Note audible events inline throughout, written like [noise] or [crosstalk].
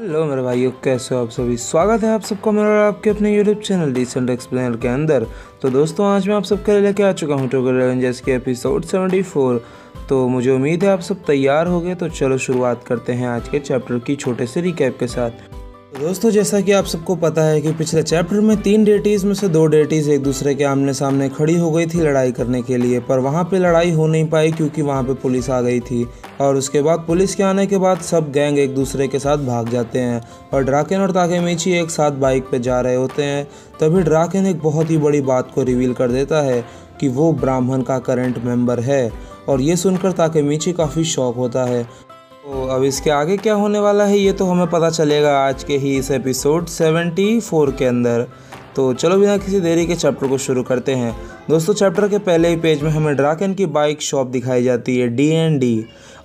hello मेरे भाइयों कैसे हो आप सभी स्वागत है आप सबका मेरा आपके अपने यूट्यूब चैनल डिसेंट एक्सप्लेनर के अंदर तो दोस्तों आज मैं आप सबके लिए लेके आ चुका हूँ टोकर रेवेंजर्स के एपिसोड 74 तो मुझे उम्मीद है आप सब तैयार हो गए तो चलो शुरुआत करते हैं आज के चैप्टर की छोटे से रिकैप के साथ दोस्तों जैसा कि आप सबको पता है कि पिछले चैप्टर में तीन डेटीज़ में से दो डेटीज़ एक दूसरे के आमने सामने खड़ी हो गई थी लड़ाई करने के लिए पर वहाँ पे लड़ाई हो नहीं पाई क्योंकि वहाँ पे पुलिस आ गई थी और उसके बाद पुलिस के आने के बाद सब गैंग एक दूसरे के साथ भाग जाते हैं और ड्राकेन और मीची एक साथ बाइक पर जा रहे होते हैं तभी ड्राकेन एक बहुत ही बड़ी बात को रिवील कर देता है कि वो ब्राह्मण का करंट मेम्बर है और ये सुनकर मीची काफ़ी शौक होता है तो अब इसके आगे क्या होने वाला है ये तो हमें पता चलेगा आज के ही इस एपिसोड 74 के अंदर तो चलो बिना किसी देरी के चैप्टर को शुरू करते हैं दोस्तों चैप्टर के पहले ही पेज में हमें ड्राकन की बाइक शॉप दिखाई जाती है डी एन डी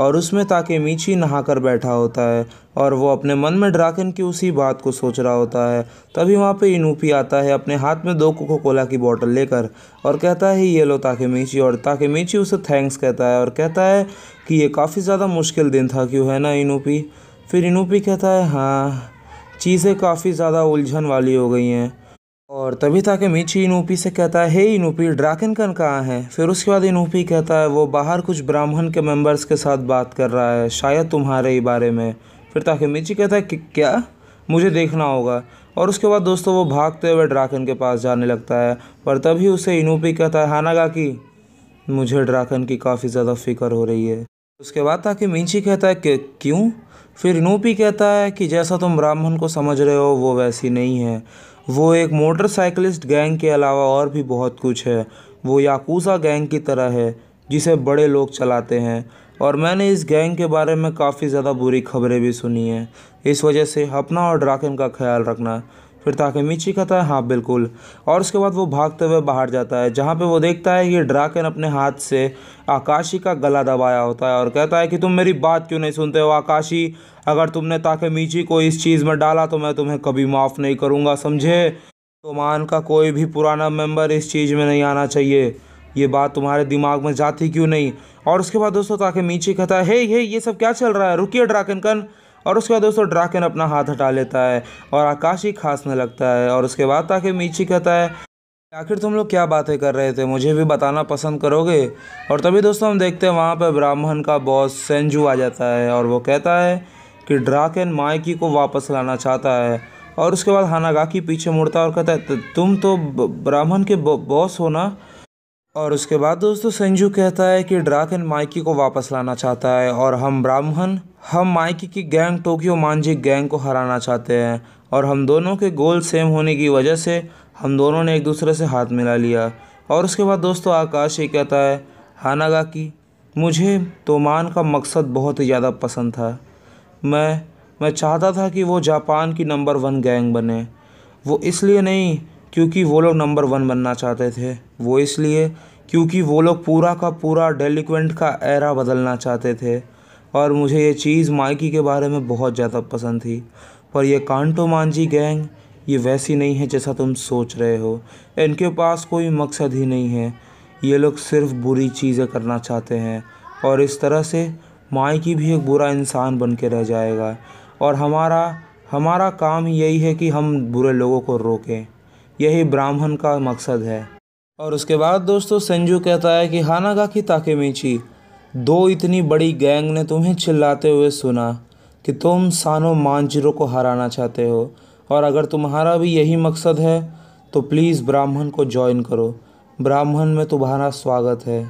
और उसमें ताके मीची नहा कर बैठा होता है और वो अपने मन में ड्राकन की उसी बात को सोच रहा होता है तभी वहाँ पे इनूपी आता है अपने हाथ में दो कोको कोला की बोतल लेकर और कहता है ये लो ताके मीची और ताके मीची उसे थैंक्स कहता है और कहता है कि ये काफ़ी ज़्यादा मुश्किल दिन था क्यों है ना इनूपी फिर इनूपी कहता है हाँ चीज़ें काफ़ी ज़्यादा उलझन वाली हो गई हैं और तभी था कि मीची इनूपी से कहता है हे इनूपी कन कहाँ है फिर उसके बाद इनूपी कहता है वो बाहर कुछ ब्राह्मण के मेंबर्स के साथ बात कर रहा है शायद तुम्हारे ही बारे में फिर ताकि मीची कहता है कि क्या मुझे देखना होगा और उसके बाद दोस्तों वो भागते हुए ड्राकन के पास जाने लगता है पर तभी उसे इनूपी कहता है हानागा की मुझे ड्राकन की काफ़ी ज़्यादा फिक्र हो रही है उसके बाद ताकि मीची कहता है कि क्यों फिर इनूपी कहता है कि जैसा तुम ब्राह्मण को समझ रहे हो वो वैसी नहीं है वो एक मोटरसाइकिलिस्ट गैंग के अलावा और भी बहुत कुछ है वो याकूज़ा गैंग की तरह है जिसे बड़े लोग चलाते हैं और मैंने इस गैंग के बारे में काफ़ी ज़्यादा बुरी खबरें भी सुनी हैं इस वजह से अपना और ड्राकिन का ख्याल रखना फिर ताकि तो मीची कहता है हाँ बिल्कुल और उसके बाद वो भागते हुए बाहर जाता है जहाँ पे वो देखता है कि ड्राकन अपने हाथ से आकाशी का गला दबाया होता है और कहता है कि तुम मेरी बात क्यों नहीं सुनते हो आकाशी अगर तुमने ताकि मीची को इस चीज़ में डाला तो मैं तुम्हें कभी माफ़ नहीं करूँगा समझे तो मान का कोई भी पुराना मेम्बर इस चीज़ में नहीं आना चाहिए ये बात तुम्हारे दिमाग में जाती क्यों नहीं और उसके बाद दोस्तों ताकि मीची कहता है हे हे ये सब क्या चल रहा है रुकी ड्राकन कन और उसके बाद दोस्तों ड्राकन अपना हाथ हटा लेता है और आकाश ही खांसने लगता है और उसके बाद ताकि मीची कहता है आखिर तुम लोग क्या बातें कर रहे थे मुझे भी बताना पसंद करोगे और तभी दोस्तों हम देखते हैं वहाँ पर ब्राह्मण का बॉस सेंजू आ जाता है और वो कहता है कि ड्राकन माइकी को वापस लाना चाहता है और उसके बाद गाकी पीछे मुड़ता है और कहता है तुम तो ब्राह्मण के बॉस हो ना और उसके बाद दोस्तों संजू कहता है कि ड्राकन माइकी को वापस लाना चाहता है और हम ब्राह्मण हम माइकी की गैंग टोक्यो मांझी गैंग को हराना चाहते हैं और हम दोनों के गोल सेम होने की वजह से हम दोनों ने एक दूसरे से हाथ मिला लिया और उसके बाद दोस्तों आकाश ये कहता है हानागा की मुझे तोमान का मकसद बहुत ही ज़्यादा पसंद था मैं मैं चाहता था कि वो जापान की नंबर वन गैंग बने वो इसलिए नहीं क्योंकि वो लोग नंबर वन बनना चाहते थे वो इसलिए क्योंकि वो लोग पूरा का पूरा डेलिक्वेंट का एरा बदलना चाहते थे और मुझे ये चीज़ माइकी के बारे में बहुत ज़्यादा पसंद थी पर ये कांटो मांझी गैंग ये वैसी नहीं है जैसा तुम सोच रहे हो इनके पास कोई मकसद ही नहीं है ये लोग सिर्फ बुरी चीज़ें करना चाहते हैं और इस तरह से माइकी भी एक बुरा इंसान बन के रह जाएगा और हमारा हमारा काम यही है कि हम बुरे लोगों को रोकें यही ब्राह्मण का मकसद है और उसके बाद दोस्तों संजू कहता है कि हानागा की मीची दो इतनी बड़ी गैंग ने तुम्हें चिल्लाते हुए सुना कि तुम सानो मांजरों को हराना चाहते हो और अगर तुम्हारा भी यही मकसद है तो प्लीज़ ब्राह्मण को ज्वाइन करो ब्राह्मण में तुम्हारा स्वागत है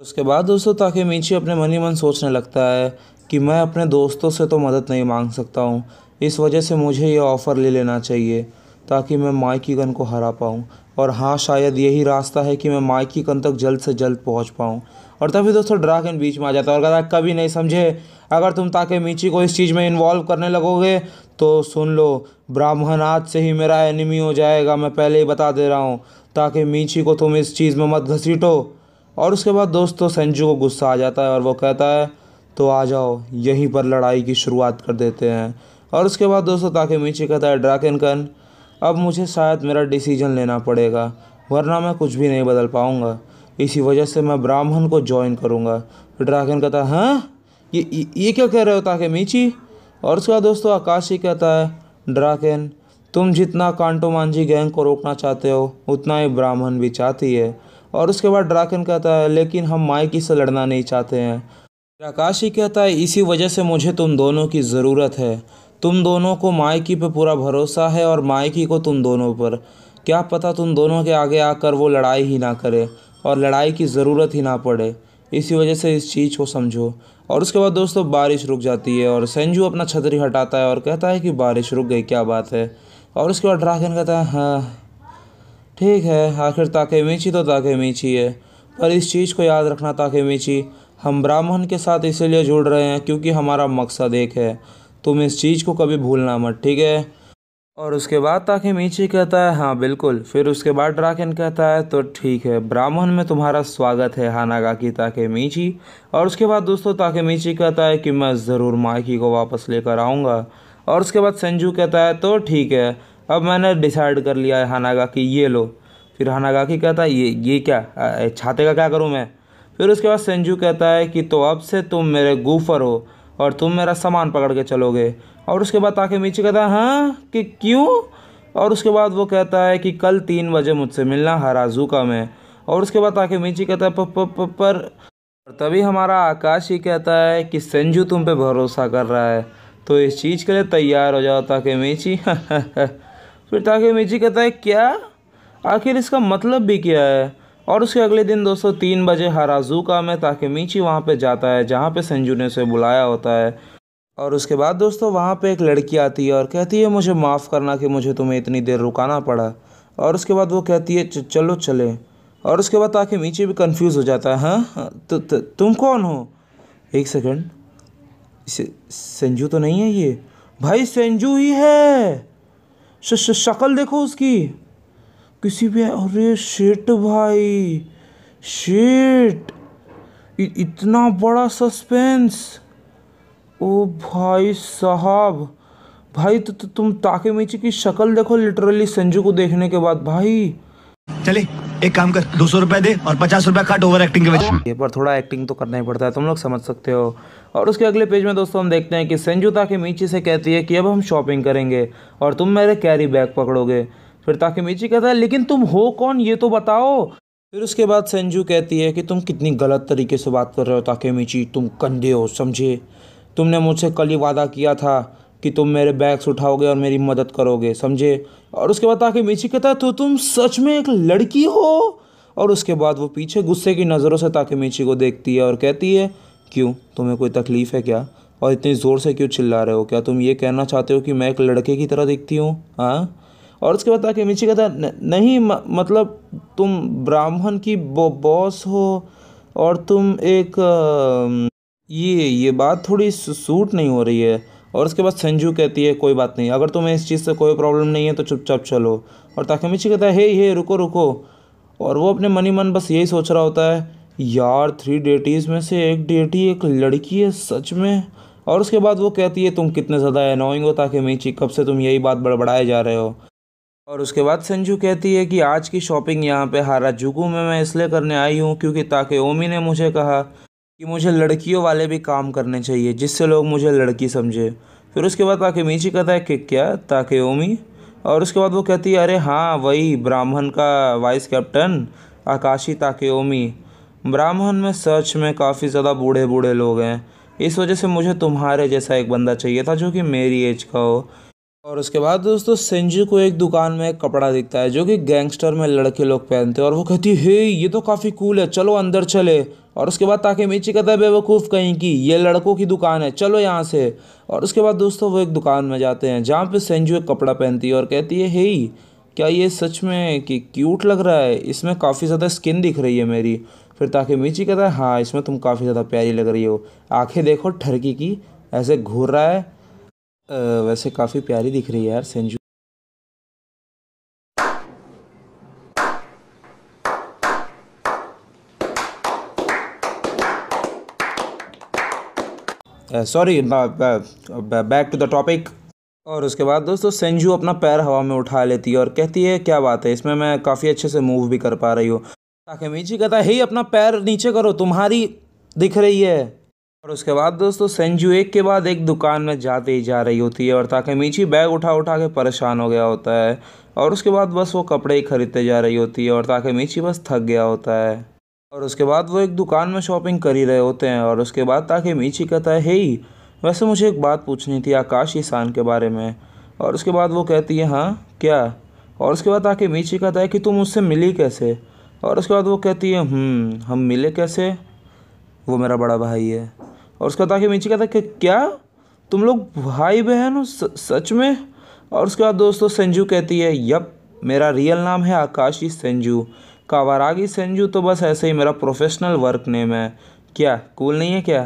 उसके बाद दोस्तों ताकि मीची अपने मन ही मन सोचने लगता है कि मैं अपने दोस्तों से तो मदद नहीं मांग सकता हूँ इस वजह से मुझे ये ऑफ़र ले लेना चाहिए ताकि मैं माइकी गन को हरा पाऊँ और हाँ शायद यही रास्ता है कि मैं माइकी गन तक जल्द से जल्द पहुँच पाऊँ और तभी दोस्तों ड्रैगन बीच में आ जाता है और कहता है कभी नहीं समझे अगर तुम ताके मीची को इस चीज़ में इन्वॉल्व करने लगोगे तो सुन लो ब्राह्मण आज से ही मेरा एनिमी हो जाएगा मैं पहले ही बता दे रहा हूँ ताकि मीची को तुम इस चीज़ में मत घसीटो और उसके बाद दोस्तों संजू को गुस्सा आ जाता है और वो कहता है तो आ जाओ यहीं पर लड़ाई की शुरुआत कर देते हैं और उसके बाद दोस्तों ताके मीची कहता है ड्रैगन कन अब मुझे शायद मेरा डिसीजन लेना पड़ेगा वरना मैं कुछ भी नहीं बदल पाऊँगा इसी वजह से मैं ब्राह्मण को ज्वाइन करूँगा ड्रैगन कहता है हाँ ये ये क्या कह रहे हो ताकि मीची और उसका दोस्तों आकाशी कहता है ड्राकेन तुम जितना कांटो मांझी गैंग को रोकना चाहते हो उतना ही ब्राह्मण भी चाहती है और उसके बाद ड्राकेन कहता है लेकिन हम माइकी से लड़ना नहीं चाहते हैं आकाशी कहता है इसी वजह से मुझे तुम दोनों की ज़रूरत है तुम दोनों को मायकी पे पूरा भरोसा है और मायकी को तुम दोनों पर क्या पता तुम दोनों के आगे आकर वो लड़ाई ही ना करे और लड़ाई की ज़रूरत ही ना पड़े इसी वजह से इस चीज़ को समझो और उसके बाद दोस्तों बारिश रुक जाती है और संजू अपना छतरी हटाता है और कहता है कि बारिश रुक गई क्या बात है और उसके बाद ड्रागन कहता है हाँ ठीक है आखिर ताके मीची तो ताके मीची है पर इस चीज़ को याद रखना ताके मीची हम ब्राह्मण के साथ इसीलिए जुड़ रहे हैं क्योंकि हमारा मकसद एक है तुम इस चीज़ को कभी भूलना मत ठीक है और उसके बाद ताकि मीची कहता है हाँ बिल्कुल फिर उसके बाद ड्राकन कहता है तो ठीक है ब्राह्मण में तुम्हारा स्वागत है हानागा की ताके मीची और उसके बाद दोस्तों ताकि मीची कहता है कि मैं ज़रूर माइकी को वापस लेकर आऊँगा और उसके बाद संजू कहता है तो ठीक है अब मैंने डिसाइड कर लिया है हानागा की ये लो फिर की कहता है ये ये क्या छाते का क्या करूँ मैं फिर उसके बाद संजू कहता है कि तो अब से तुम मेरे गूफर हो और तुम मेरा सामान पकड़ के चलोगे और उसके बाद आके मीचे कहता है हाँ कि क्यों और उसके बाद वो कहता है कि कल तीन बजे मुझसे मिलना हराजूका में और उसके बाद आके मीची कहता है प, प, प, पर तभी हमारा आकाश ही कहता है कि संजू तुम पे भरोसा कर रहा है तो इस चीज़ के लिए तैयार हो जाओ ताकि मीची [laughs] फिर ताकि मीची कहता है क्या आखिर इसका मतलब भी क्या है और उसके अगले दिन दोस्तों तीन बजे हराजुका में मीची वहाँ पे जाता है जहाँ पे संजू ने उसे बुलाया होता है और उसके बाद दोस्तों वहाँ पे एक लड़की आती है और कहती है मुझे माफ़ करना कि मुझे तुम्हें इतनी देर रुकाना पड़ा और उसके बाद वो कहती है चलो चले और उसके बाद ताकि मीचे भी कन्फ्यूज़ हो जाता है हाँ, हाँ तो, तो तुम कौन हो एक सेकेंड संजू तो नहीं है ये भाई संजू ही है शक्ल देखो उसकी किसी भी अरे शिट भाई शेट इतना बड़ा सस्पेंस ओ भाई साहब भाई तो, तो तुम ताके मीची की शक्ल देखो लिटरली संजू को देखने के बाद भाई चले एक काम कर दो सौ रुपए दे और पचास रुपए कट ओवर एक्टिंग के वजह ये पर थोड़ा एक्टिंग तो करना ही पड़ता है तुम लोग समझ सकते हो और उसके अगले पेज में दोस्तों हम देखते हैं कि संजू ताके मीची से कहती है कि अब हम शॉपिंग करेंगे और तुम मेरे कैरी बैग पकड़ोगे फिर ताकेमीची कहता है लेकिन तुम हो कौन ये तो बताओ फिर उसके बाद संजू कहती है कि तुम कितनी गलत तरीके से बात कर रहे हो ताकेमीची तुम कंधे हो समझे तुमने मुझसे कल ही वादा किया था कि तुम मेरे बैग्स उठाओगे और मेरी मदद करोगे समझे और उसके बाद ताकि मीची कहता है तो तुम सच में एक लड़की हो और उसके बाद वो पीछे गुस्से की नज़रों से ताकि मीची को देखती है और कहती है क्यों तुम्हें कोई तकलीफ़ है क्या और इतनी ज़ोर से क्यों चिल्ला रहे हो क्या तुम ये कहना चाहते हो कि मैं एक लड़के की तरह दिखती हूँ हाँ और उसके बाद ताकि मीची कहता नहीं मतलब तुम ब्राह्मण की बॉस हो और तुम एक ये ये बात थोड़ी सूट नहीं हो रही है और उसके बाद संजू कहती है कोई बात नहीं अगर तुम्हें इस चीज़ से कोई प्रॉब्लम नहीं है तो चुपचाप चलो और मिची कहता है हे हे रुको रुको और वो अपने मन ही मन बस यही सोच रहा होता है यार थ्री डेटीज़ में से एक डेटी एक लड़की है सच में और उसके बाद वो कहती है तुम कितने ज़्यादा अनोइंग हो ताकि मीची कब से तुम यही बात बड़बड़ाए जा रहे हो और उसके बाद संजू कहती है कि आज की शॉपिंग यहाँ पे हाराजुकू में मैं इसलिए करने आई हूँ क्योंकि ताकि ओमी ने मुझे कहा कि मुझे लड़कियों वाले भी काम करने चाहिए जिससे लोग मुझे लड़की समझे फिर उसके बाद ताकि मीची कहता है कि क्या ताके ओमी और उसके बाद वो कहती है अरे हाँ वही ब्राह्मण का वाइस कैप्टन आकाशी ताके ओमी ब्राह्मण में सच में काफ़ी ज़्यादा बूढ़े बूढ़े लोग हैं इस वजह से मुझे तुम्हारे जैसा एक बंदा चाहिए था जो कि मेरी एज का हो और उसके बाद दोस्तों संजू को एक दुकान में एक कपड़ा दिखता है जो कि गैंगस्टर में लड़के लोग पहनते हैं और वो कहती है हे ये तो काफ़ी कूल है चलो अंदर चले और उसके बाद ताकि मीची कहता है बेवकूफ़ कहीं की ये लड़कों की दुकान है चलो यहाँ से और उसके बाद दोस्तों वो एक दुकान में जाते हैं जहाँ पर संजू एक कपड़ा पहनती है और कहती है हे क्या ये सच में कि क्यूट लग रहा है इसमें काफ़ी ज़्यादा स्किन दिख रही है मेरी फिर ताकि मीची कहता है हाँ इसमें तुम काफ़ी ज़्यादा प्यारी लग रही हो आँखें देखो ठरकी की ऐसे घूर रहा है वैसे काफ़ी प्यारी दिख रही है यार Senju sorry back to the topic और उसके बाद दोस्तों सेंजू अपना पैर हवा में उठा लेती है और कहती है क्या बात है इसमें मैं काफ़ी अच्छे से मूव भी कर पा रही हूँ ताकि मीची कहता है ही अपना पैर नीचे करो तुम्हारी दिख रही है और उसके बाद दोस्तों संजू एक के बाद एक दुकान में जाते ही जा रही होती है और ताकि मीची बैग उठा उठा के परेशान हो गया होता है और उसके बाद बस वो कपड़े ही खरीदते जा रही होती है और ताकि मीची बस थक गया होता है और उसके बाद वो एक दुकान में शॉपिंग कर ही रहे होते हैं और उसके बाद ताकि मीची कहता है ही वैसे मुझे एक बात पूछनी थी आकाश ईसान के बारे में और उसके बाद वो कहती है हाँ क्या और उसके बाद मीची कहता है कि तुम उससे मिली कैसे और उसके बाद वो कहती है हम्म, हम मिले कैसे वो मेरा बड़ा भाई है और उसके बाद आके मीची कहता है कि क्या तुम लोग भाई बहन हो सच में और उसके बाद दोस्तों संजू कहती है यप मेरा रियल नाम है आकाशी संजू कावारागी संजू तो बस ऐसे ही मेरा प्रोफेशनल वर्क नेम है क्या कूल नहीं है क्या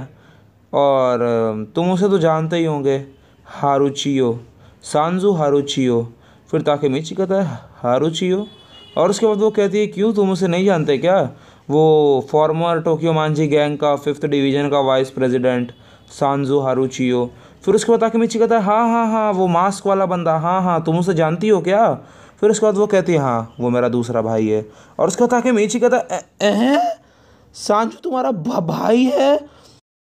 और तुम उसे तो जानते ही होंगे हारूचियो सांजू हारूचियो फिर ताके तो मिची कहता है हारूचियो और उसके बाद वो कहती है क्यों तुम उसे नहीं जानते क्या वो फॉर्मर टोक्यो मांझी गैंग का फिफ्थ डिवीज़न का वाइस प्रेसिडेंट सांजो हारूचियो फिर उसके बाद आके मिची कहता है हाँ हाँ हाँ वो मास्क वाला बंदा हाँ हाँ तुम उसे जानती हो क्या फिर उसके बाद वो कहती है हाँ वो मेरा दूसरा भाई है और उसके बाद आके मिची कहता है सांजू तुम्हारा भाई है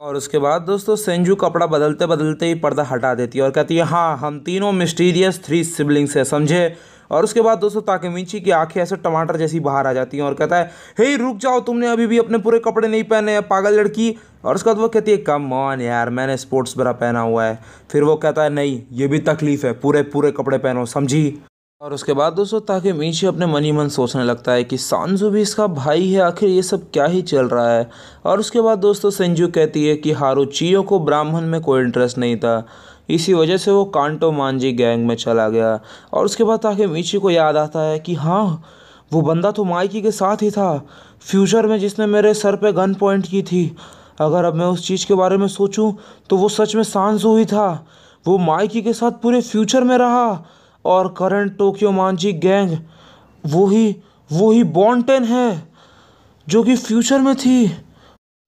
और उसके बाद दोस्तों सेंजू कपड़ा बदलते बदलते ही पर्दा हटा देती है और कहती है हाँ हम तीनों मिस्टीरियस थ्री सिबलिंग्स है समझे और उसके बाद दोस्तों ताकेमिंची की आंखें ऐसे टमाटर जैसी बाहर आ जाती हैं और कहता है हे रुक जाओ तुमने अभी भी अपने पूरे कपड़े नहीं पहने हैं पागल लड़की और उसके बाद वो कहती है कम ऑन यार मैंने स्पोर्ट्स बड़ा पहना हुआ है फिर वो कहता है नहीं ये भी तकलीफ़ है पूरे पूरे कपड़े पहनो समझी और उसके बाद दोस्तों ताकि मीशी अपने मन ही मन सोचने लगता है कि सांजू भी इसका भाई है आखिर ये सब क्या ही चल रहा है और उसके बाद दोस्तों संजू कहती है कि हारू को ब्राह्मण में कोई इंटरेस्ट नहीं था इसी वजह से वो कांटो मांझी गैंग में चला गया और उसके बाद ताकि मीची को याद आता है कि हाँ वो बंदा तो माइकी के साथ ही था फ्यूचर में जिसने मेरे सर पे गन पॉइंट की थी अगर अब मैं उस चीज़ के बारे में सोचूं तो वो सच में सांसू ही था वो माइकी के साथ पूरे फ्यूचर में रहा और करंट टोक्यो मांझी गैंग वो ही वो ही बॉन्टेन है जो कि फ्यूचर में थी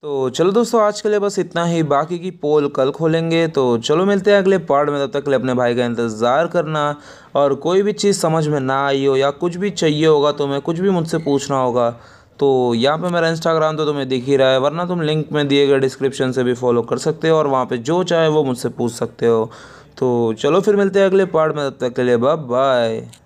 तो चलो दोस्तों आज के लिए बस इतना ही बाकी की पोल कल खोलेंगे तो चलो मिलते हैं अगले पार्ट में तब तक के लिए अपने भाई का इंतज़ार करना और कोई भी चीज़ समझ में ना आई हो या कुछ भी चाहिए होगा तुम्हें तो कुछ भी मुझसे पूछना होगा तो यहाँ पे मेरा इंस्टाग्राम तो तुम्हें दिख ही रहा है वरना तुम लिंक में दिए गए डिस्क्रिप्शन से भी फॉलो कर सकते हो और वहाँ पर जो चाहे वो मुझसे पूछ सकते हो तो चलो फिर मिलते हैं अगले पार्ट में तब तक के लिए बाय